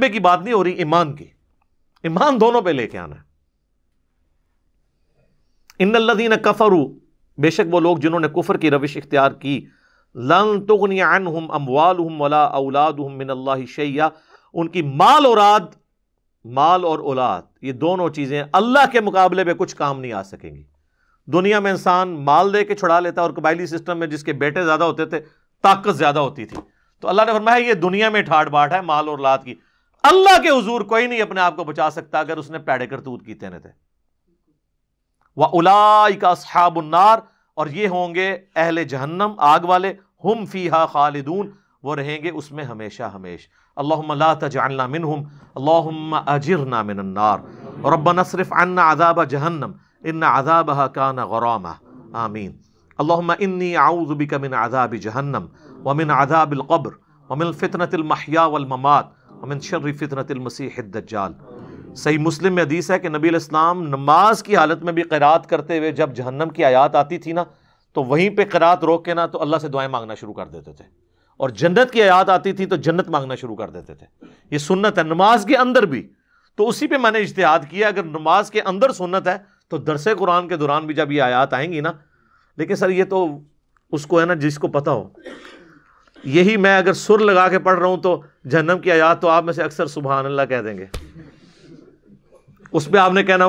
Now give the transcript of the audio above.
पे की बात नहीं हो रही ईमान की ईमान दोनों पे लेके आना है इन लदीन कफरू बेशक वो लोग जिन्होंने कुफर की रविश इख्तियार की लन तुगनी अनहुम अमवालहुम वला औलादहुम मिन अल्लाह शैया उनकी माल औलाद माल और औलाद ये दोनों चीज़ें अल्लाह के मुकाबले में कुछ काम नहीं आ सकेंगी दुनिया में इंसान माल दे के छुड़ा लेता और कबायली सिस्टम में जिसके बेटे ज़्यादा होते थे ताकत ज़्यादा होती थी तो अल्लाह ने फरमाया ये दुनिया में ठाट बाट है माल और औलाद की अल्लाह के हजूर कोई नहीं अपने आप को बचा सकता अगर उसने पैड़े करतूत की तेने थे वह उलाई का सहाबुन्नार और ये होंगे अहले जहन्नम आग वाले हम फीहा खालिदून वो रहेंगे उसमें हमेशा हमेश अल्ला तजाना मिन हम अल्लाम अमिन शर्र फितनत मसीहदजाल सही मुस्लिम में हदीस है कि नबी इस्लाम नमाज की हालत में भी क़रात करते हुए जब जहन्नम की आयात आती थी ना तो वहीं पर क़रात रोक के ना तो अल्लाह से दुआएं मांगना शुरू कर देते थे और जन्नत की आयात आती थी तो जन्नत मांगना शुरू कर देते थे ये सुन्नत है नमाज के अंदर भी तो उसी पर मैंने इश्तहाद किया अगर नमाज के अंदर सुनत है तो दरस कुरान के दौरान भी जब ये आयात आएंगी ना लेकिन सर ये तो उसको है ना जिसको पता हो यही मैं अगर सुर लगा के पढ़ रहा हूं तो जन्म की आयात तो आप में से अक्सर सुबहान अल्लाह कह देंगे उसमें आपने कहना